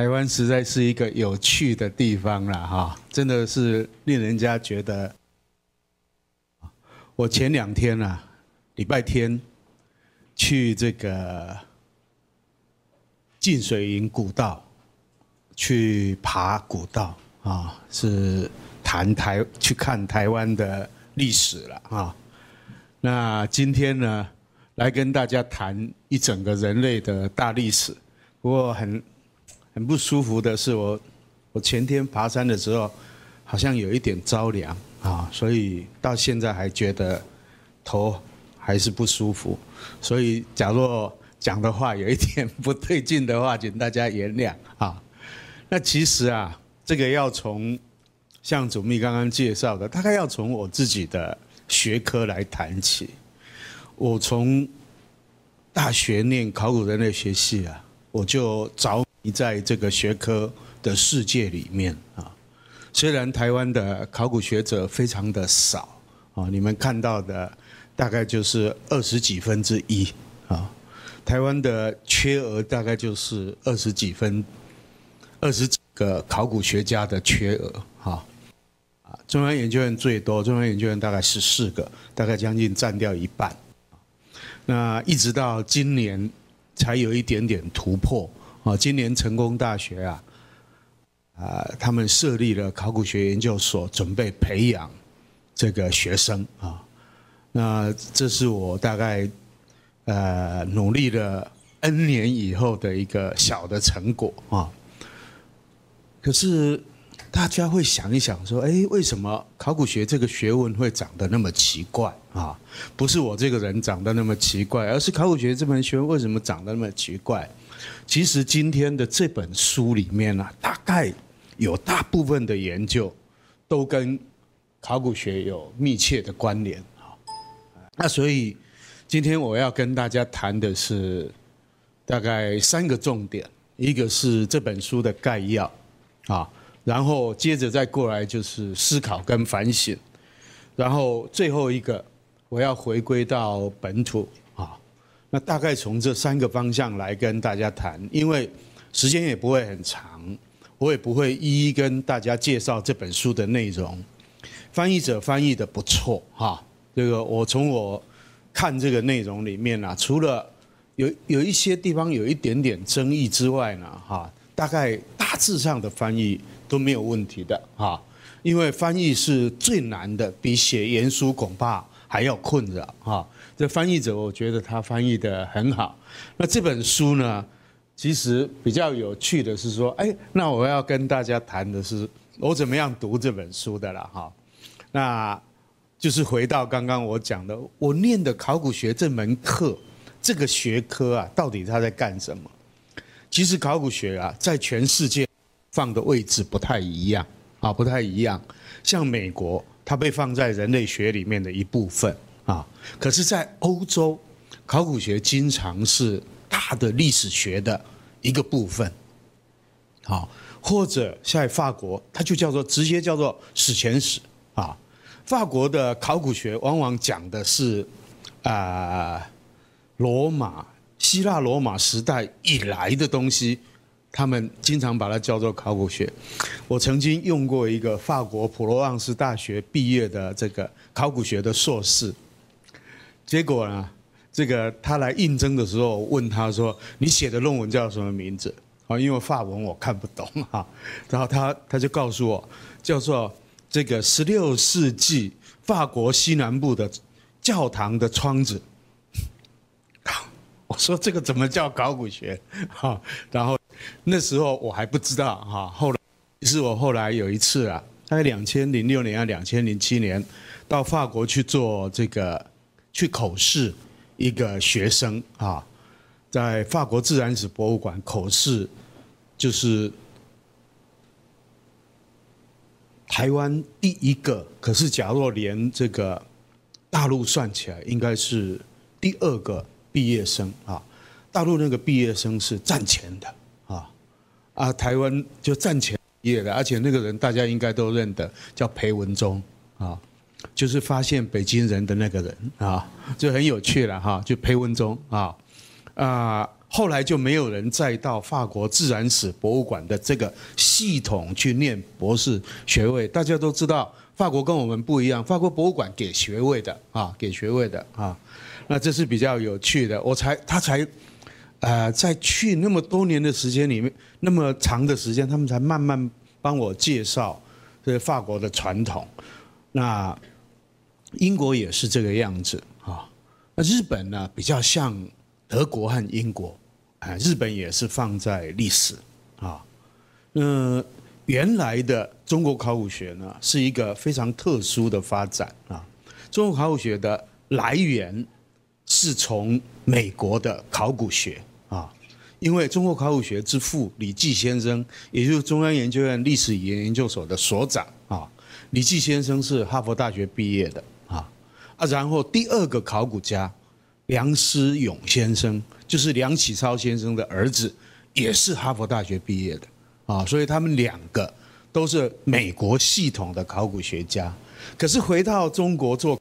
台湾实在是一个有趣的地方了哈，真的是令人家觉得。我前两天呢，礼拜天去这个进水营古道去爬古道啊，是谈台去看台湾的历史了啊。那今天呢，来跟大家谈一整个人类的大历史，不过很。很不舒服的是我，我前天爬山的时候，好像有一点着凉啊，所以到现在还觉得头还是不舒服。所以，假若讲的话有一点不对劲的话，请大家原谅啊。那其实啊，这个要从像祖密刚刚介绍的，大概要从我自己的学科来谈起。我从大学念考古人类学系啊，我就早。你在这个学科的世界里面啊，虽然台湾的考古学者非常的少啊，你们看到的大概就是二十几分之一啊，台湾的缺额大概就是二十几分，二十几个考古学家的缺额哈啊，中央研究院最多，中央研究院大概十四个，大概将近占掉一半，那一直到今年才有一点点突破。哦，今年成功大学啊，啊，他们设立了考古学研究所，准备培养这个学生啊。那这是我大概呃努力了 N 年以后的一个小的成果啊。可是。大家会想一想，说：“哎，为什么考古学这个学问会长得那么奇怪啊？不是我这个人长得那么奇怪，而是考古学这门学问为什么长得那么奇怪？”其实今天的这本书里面呢，大概有大部分的研究都跟考古学有密切的关联啊。那所以今天我要跟大家谈的是大概三个重点，一个是这本书的概要啊。然后接着再过来就是思考跟反省，然后最后一个我要回归到本土啊。那大概从这三个方向来跟大家谈，因为时间也不会很长，我也不会一一跟大家介绍这本书的内容。翻译者翻译的不错哈，这个我从我看这个内容里面呢，除了有有一些地方有一点点争议之外呢，哈，大概大致上的翻译。都没有问题的哈，因为翻译是最难的，比写言书恐怕还要困扰哈。这翻译者，我觉得他翻译的很好。那这本书呢，其实比较有趣的是说，哎，那我要跟大家谈的是，我怎么样读这本书的了哈。那就是回到刚刚我讲的，我念的考古学这门课，这个学科啊，到底他在干什么？其实考古学啊，在全世界。放的位置不太一样啊，不太一样。像美国，它被放在人类学里面的一部分啊；可是在欧洲，考古学经常是大的历史学的一个部分。好，或者在法国，它就叫做直接叫做史前史啊。法国的考古学往往讲的是啊，罗马、希腊、罗马时代以来的东西。他们经常把它叫做考古学。我曾经用过一个法国普罗旺斯大学毕业的这个考古学的硕士，结果呢，这个他来应征的时候，问他说：“你写的论文叫什么名字？”啊，因为法文我看不懂哈。然后他他就告诉我，叫做这个十六世纪法国西南部的教堂的窗子。我说这个怎么叫考古学？哈，然后。那时候我还不知道哈，后来是我后来有一次啊，大概两千零六年啊两千零七年，到法国去做这个去口试，一个学生啊，在法国自然史博物馆口试，就是台湾第一个，可是假若连这个大陆算起来，应该是第二个毕业生啊，大陆那个毕业生是站前的。啊，台湾就站前毕业的，而且那个人大家应该都认得，叫裴文中啊，就是发现北京人的那个人啊，就很有趣了哈，就裴文中啊，啊，后来就没有人再到法国自然史博物馆的这个系统去念博士学位，大家都知道法国跟我们不一样，法国博物馆给学位的啊，给学位的啊，那这是比较有趣的，我才他才。呃，在去那么多年的时间里面，那么长的时间，他们才慢慢帮我介绍这法国的传统。那英国也是这个样子啊。那日本呢，比较像德国和英国，啊，日本也是放在历史啊。那原来的中国考古学呢，是一个非常特殊的发展啊。中国考古学的来源是从美国的考古学。啊，因为中国考古学之父李济先生，也就是中央研究院历史语言研究所的所长啊，李济先生是哈佛大学毕业的啊，啊，然后第二个考古家梁思永先生，就是梁启超先生的儿子，也是哈佛大学毕业的啊，所以他们两个都是美国系统的考古学家，可是回到中国做，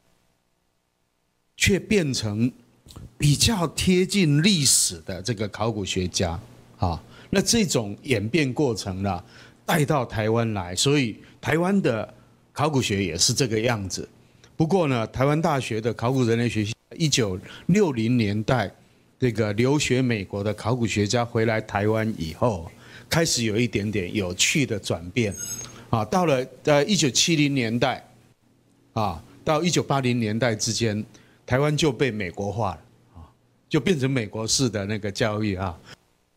却变成。比较贴近历史的这个考古学家，啊，那这种演变过程呢，带到台湾来，所以台湾的考古学也是这个样子。不过呢，台湾大学的考古人类学系，一九六零年代这个留学美国的考古学家回来台湾以后，开始有一点点有趣的转变，啊，到了呃一九七零年代，啊，到一九八零年代之间。台湾就被美国化了啊，就变成美国式的那个教育啊，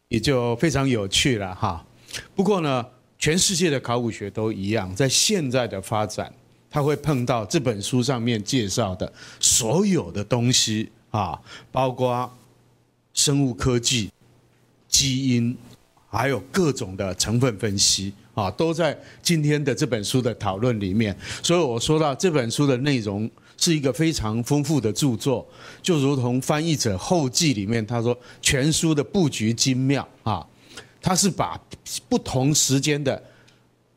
也就非常有趣了哈。不过呢，全世界的考古学都一样，在现在的发展，它会碰到这本书上面介绍的所有的东西啊，包括生物科技、基因，还有各种的成分分析啊，都在今天的这本书的讨论里面。所以我说到这本书的内容。是一个非常丰富的著作，就如同翻译者后记里面他说，全书的布局精妙啊，他是把不同时间的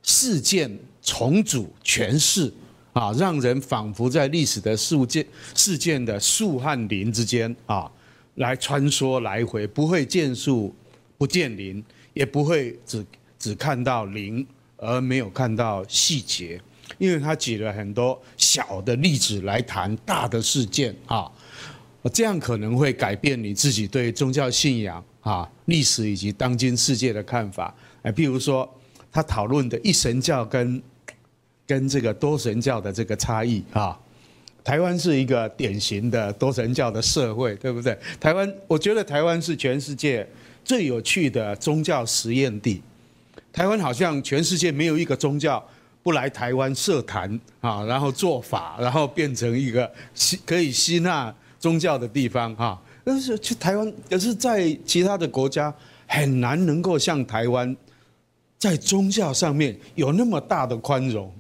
事件重组诠释啊，让人仿佛在历史的事件事件的树和林之间啊，来穿梭来回，不会见树不见林，也不会只只看到林而没有看到细节。因为他举了很多小的例子来谈大的事件啊，这样可能会改变你自己对宗教信仰啊、历史以及当今世界的看法。哎，譬如说，他讨论的一神教跟跟这个多神教的这个差异啊，台湾是一个典型的多神教的社会，对不对？台湾，我觉得台湾是全世界最有趣的宗教实验地。台湾好像全世界没有一个宗教。不来台湾设坛啊，然后做法，然后变成一个吸可以吸纳宗教的地方哈。但是去台湾，可是在其他的国家很难能够像台湾，在宗教上面有那么大的宽容。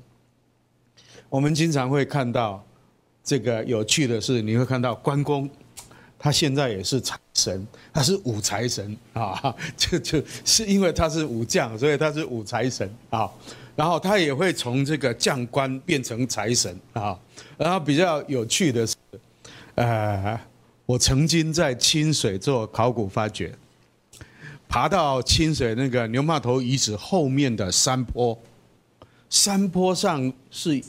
我们经常会看到，这个有趣的是，你会看到关公，他现在也是财神，他是武财神啊。就就是因为他是武将，所以他是武财神啊。然后他也会从这个将官变成财神啊。然后比较有趣的是，呃，我曾经在清水做考古发掘，爬到清水那个牛马头遗址后面的山坡，山坡上是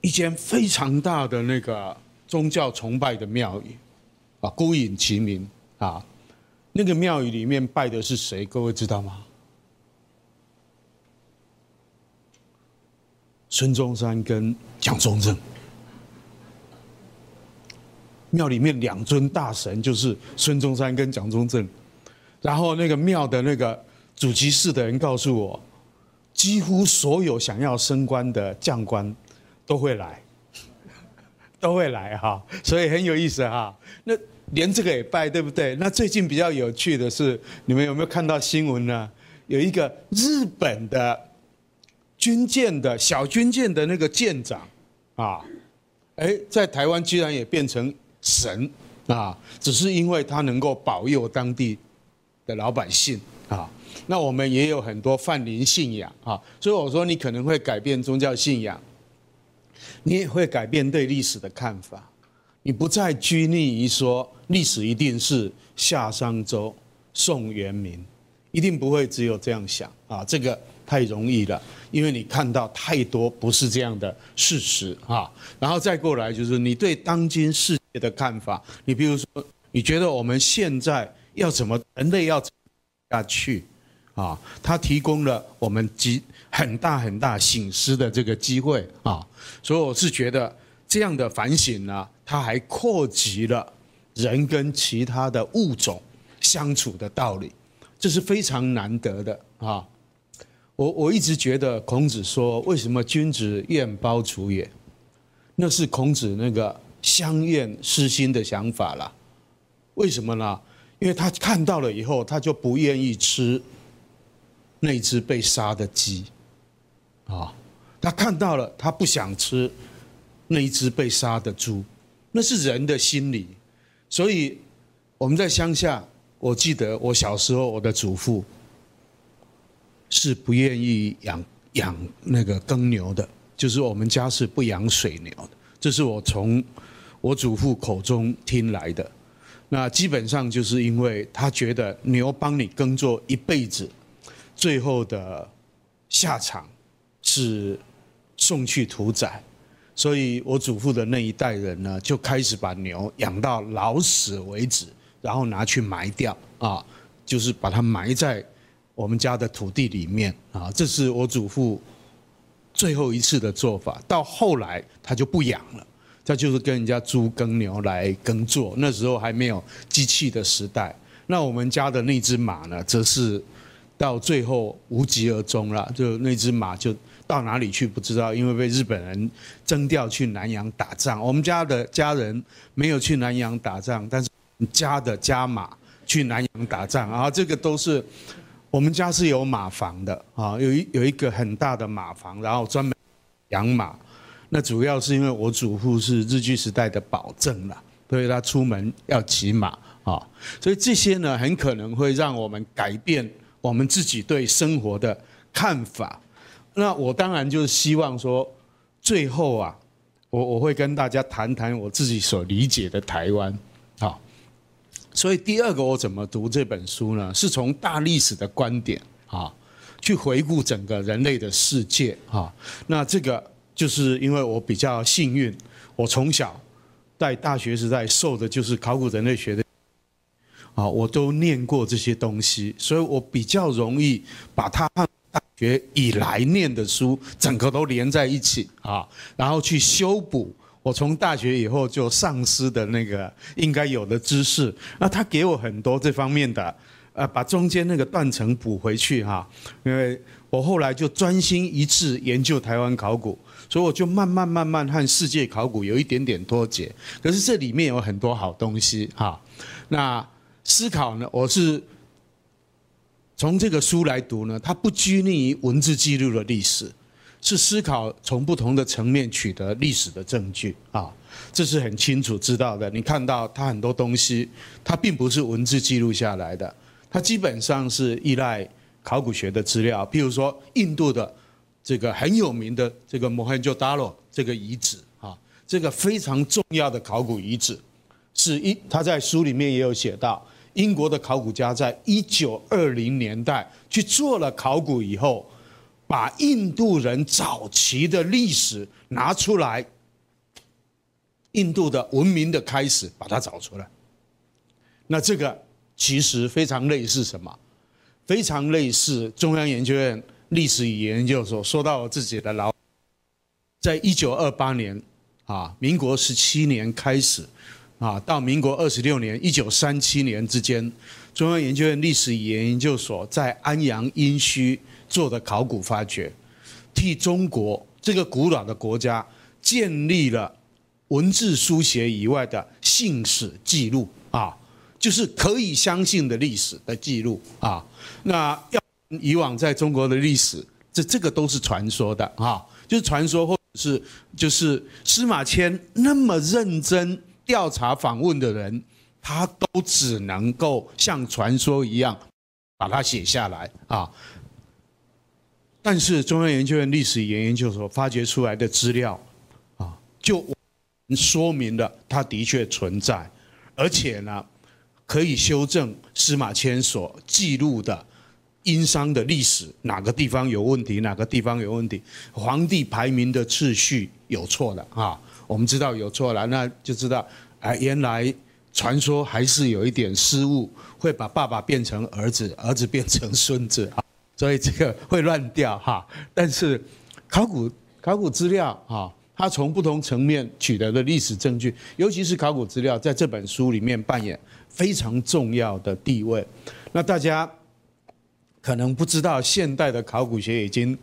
一间非常大的那个宗教崇拜的庙宇，啊，孤影其名啊。那个庙宇里面拜的是谁？各位知道吗？孙中山跟蒋中正，庙里面两尊大神就是孙中山跟蒋中正，然后那个庙的那个主祭室的人告诉我，几乎所有想要升官的将官都会来，都会来哈，所以很有意思哈。那连这个也拜对不对？那最近比较有趣的是，你们有没有看到新闻呢？有一个日本的。军舰的小军舰的那个舰长，啊，哎，在台湾居然也变成神，啊，只是因为他能够保佑当地的老百姓啊。那我们也有很多泛灵信仰啊，所以我说你可能会改变宗教信仰，你也会改变对历史的看法，你不再拘泥于说历史一定是夏商周、宋元明，一定不会只有这样想啊，这个。太容易了，因为你看到太多不是这样的事实啊。然后再过来就是你对当今世界的看法。你比如说，你觉得我们现在要怎么人类要下去啊？它提供了我们极很大很大醒思的这个机会啊。所以我是觉得这样的反省呢，它还扩及了人跟其他的物种相处的道理，这是非常难得的啊。我我一直觉得孔子说：“为什么君子愿包厨也？”那是孔子那个相怨失心的想法了。为什么呢？因为他看到了以后，他就不愿意吃那只被杀的鸡啊。他看到了，他不想吃那一只被杀的猪，那是人的心理。所以我们在乡下，我记得我小时候，我的祖父。是不愿意养养那个耕牛的，就是我们家是不养水牛的。这是我从我祖父口中听来的。那基本上就是因为他觉得牛帮你耕作一辈子，最后的下场是送去屠宰，所以我祖父的那一代人呢，就开始把牛养到老死为止，然后拿去埋掉啊，就是把它埋在。我们家的土地里面啊，这是我祖父最后一次的做法。到后来他就不养了，他就是跟人家猪耕牛来耕作。那时候还没有机器的时代。那我们家的那只马呢，则是到最后无疾而终了，就那只马就到哪里去不知道，因为被日本人征调去南洋打仗。我们家的家人没有去南洋打仗，但是家的家马去南洋打仗啊，这个都是。我们家是有马房的啊，有一有一个很大的马房，然后专门养马。那主要是因为我祖父是日据时代的保证了，所以他出门要骑马啊。所以这些呢，很可能会让我们改变我们自己对生活的看法。那我当然就是希望说，最后啊，我我会跟大家谈谈我自己所理解的台湾。所以第二个我怎么读这本书呢？是从大历史的观点啊，去回顾整个人类的世界啊。那这个就是因为我比较幸运，我从小在大学时代受的就是考古人类学的，啊，我都念过这些东西，所以我比较容易把它大学以来念的书整个都连在一起啊，然后去修补。我从大学以后就丧失的那个应该有的知识，那他给我很多这方面的，呃，把中间那个断层补回去哈，因为我后来就专心一致研究台湾考古，所以我就慢慢慢慢和世界考古有一点点脱节，可是这里面有很多好东西哈，那思考呢，我是从这个书来读呢，它不拘泥于文字记录的历史。是思考从不同的层面取得历史的证据啊，这是很清楚知道的。你看到它很多东西，它并不是文字记录下来的，它基本上是依赖考古学的资料。譬如说印度的这个很有名的这个摩亨佐达罗这个遗址啊，这个非常重要的考古遗址，是英他在书里面也有写到，英国的考古家在一九二零年代去做了考古以后。把印度人早期的历史拿出来，印度的文明的开始，把它找出来。那这个其实非常类似什么？非常类似中央研究院历史语言研究所说到我自己的老，在一九二八年啊，民国十七年开始啊，到民国二十六年一九三七年之间，中央研究院历史语言研究所，在安阳殷墟。做的考古发掘，替中国这个古老的国家建立了文字书写以外的信史记录啊，就是可以相信的历史的记录啊。那要以往在中国的历史，这这个都是传说的啊，就是传说或者是就是司马迁那么认真调查访问的人，他都只能够像传说一样把它写下来啊。但是中央研究院历史研究所发掘出来的资料，啊，就说明了它的确存在，而且呢，可以修正司马迁所记录的殷商的历史，哪个地方有问题，哪个地方有问题，皇帝排名的次序有错了啊，我们知道有错了，那就知道啊，原来传说还是有一点失误，会把爸爸变成儿子，儿子变成孙子。啊。所以这个会乱掉哈，但是考古考古资料哈，它从不同层面取得的历史证据，尤其是考古资料，在这本书里面扮演非常重要的地位。那大家可能不知道，现代的考古学已经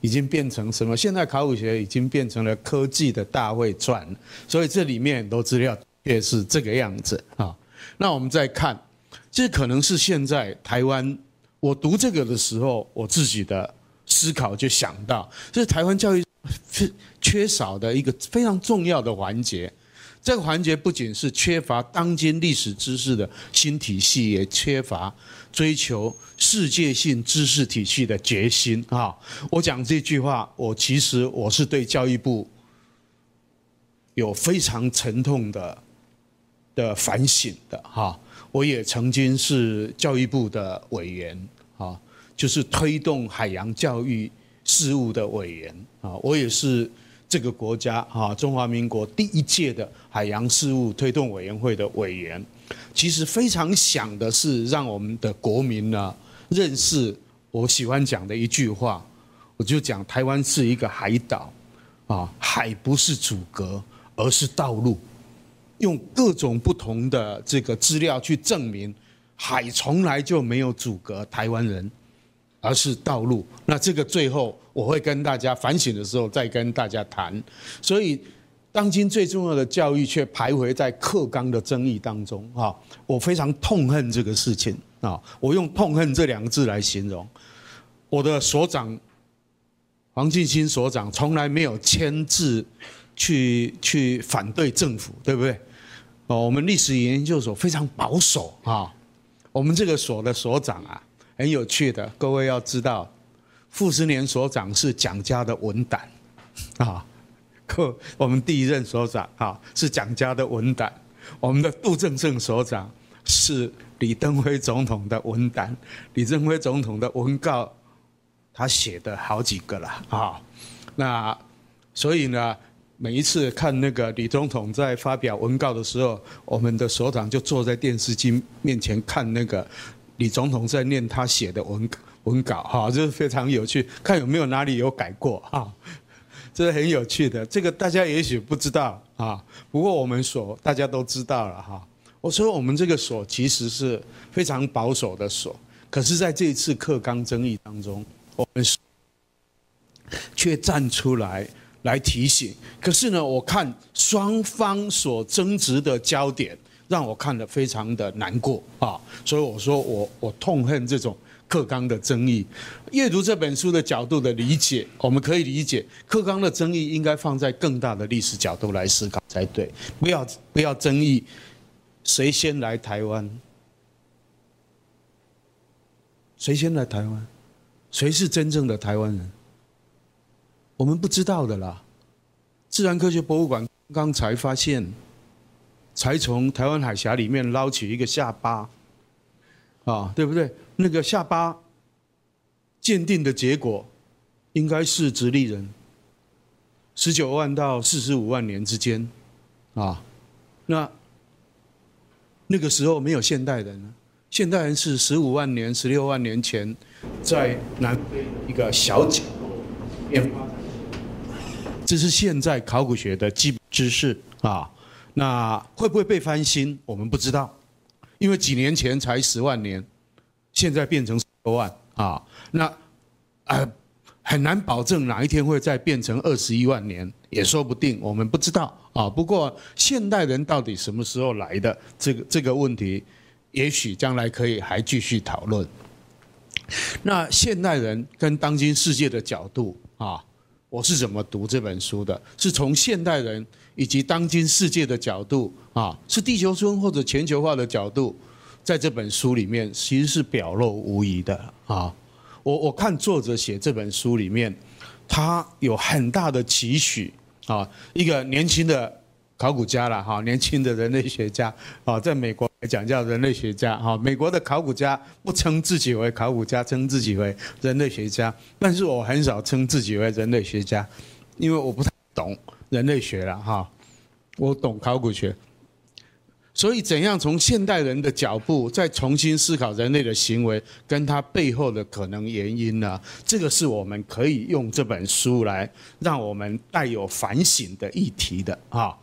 已经变成什么？现在考古学已经变成了科技的大会传，所以这里面很多资料也是这个样子啊。那我们再看，这可能是现在台湾。我读这个的时候，我自己的思考就想到，这是台湾教育缺缺少的一个非常重要的环节。这个环节不仅是缺乏当今历史知识的新体系，也缺乏追求世界性知识体系的决心啊！我讲这句话，我其实我是对教育部有非常沉痛的的反省的哈。我也曾经是教育部的委员。啊，就是推动海洋教育事务的委员啊，我也是这个国家啊中华民国第一届的海洋事务推动委员会的委员。其实非常想的是让我们的国民呢认识，我喜欢讲的一句话，我就讲台湾是一个海岛啊，海不是阻隔，而是道路。用各种不同的这个资料去证明。海从来就没有阻隔台湾人，而是道路。那这个最后我会跟大家反省的时候再跟大家谈。所以，当今最重要的教育却徘徊在克刚的争议当中啊！我非常痛恨这个事情啊！我用痛恨这两个字来形容。我的所长黄进新所长从来没有签字去去反对政府，对不对？哦，我们历史研究所非常保守啊。我们这个所的所长啊，很有趣的，各位要知道，傅斯年所长是蒋家的文胆，啊，个我们第一任所长啊是蒋家的文胆，我们的杜正正所长是李登辉总统的文胆，李登辉总统的文告他写的好几个了啊，那所以呢。每一次看那个李总统在发表文稿的时候，我们的所长就坐在电视机面前看那个李总统在念他写的文文稿，哈，就是非常有趣，看有没有哪里有改过，哈，这是很有趣的。这个大家也许不知道啊，不过我们所大家都知道了哈。我说我们这个所其实是非常保守的所，可是在这一次课纲争议当中，我们却站出来。来提醒，可是呢，我看双方所争执的焦点，让我看得非常的难过啊！所以我说，我我痛恨这种克刚的争议。阅读这本书的角度的理解，我们可以理解克刚的争议应该放在更大的历史角度来思考才对，不要不要争议谁先来台湾，谁先来台湾，谁是真正的台湾人。我们不知道的啦。自然科学博物馆刚才发现，才从台湾海峡里面捞取一个下巴，啊，对不对？那个下巴鉴定的结果应该是直立人，十九万到四十五万年之间，啊，那那个时候没有现代人，现代人是十五万年、十六万年前在南非一个小角落。这是现在考古学的基本知识啊。那会不会被翻新？我们不知道，因为几年前才十万年，现在变成多万啊。那呃，很难保证哪一天会再变成二十一万年，也说不定。我们不知道啊。不过现代人到底什么时候来的？这个这个问题，也许将来可以还继续讨论。那现代人跟当今世界的角度啊。我是怎么读这本书的？是从现代人以及当今世界的角度啊，是地球村或者全球化的角度，在这本书里面其实是表露无遗的啊。我我看作者写这本书里面，他有很大的期许啊，一个年轻的。考古家了哈，年轻的人类学家啊，在美国来讲叫人类学家哈。美国的考古家不称自己为考古家，称自己为人类学家。但是我很少称自己为人类学家，因为我不太懂人类学了哈。我懂考古学，所以怎样从现代人的脚步再重新思考人类的行为，跟他背后的可能原因呢？这个是我们可以用这本书来让我们带有反省的议题的哈。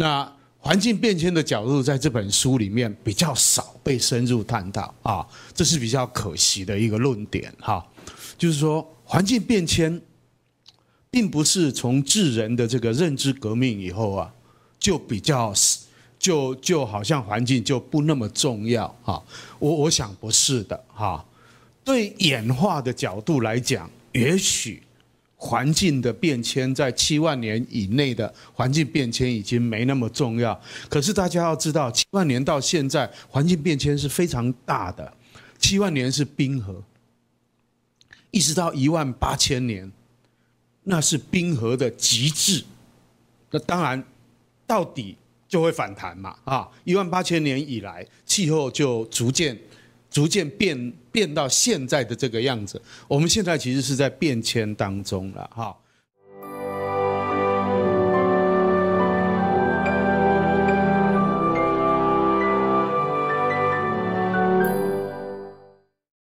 那环境变迁的角度，在这本书里面比较少被深入探讨啊，这是比较可惜的一个论点哈。就是说，环境变迁，并不是从智人的这个认知革命以后啊，就比较，就就好像环境就不那么重要哈。我我想不是的哈。对演化的角度来讲，也许。环境的变迁，在七万年以内的环境变迁已经没那么重要。可是大家要知道，七万年到现在，环境变迁是非常大的。七万年是冰河，一直到一万八千年，那是冰河的极致。那当然，到底就会反弹嘛？啊，一万八千年以来，气候就逐渐。逐渐变变到现在的这个样子，我们现在其实是在变迁当中了，哈。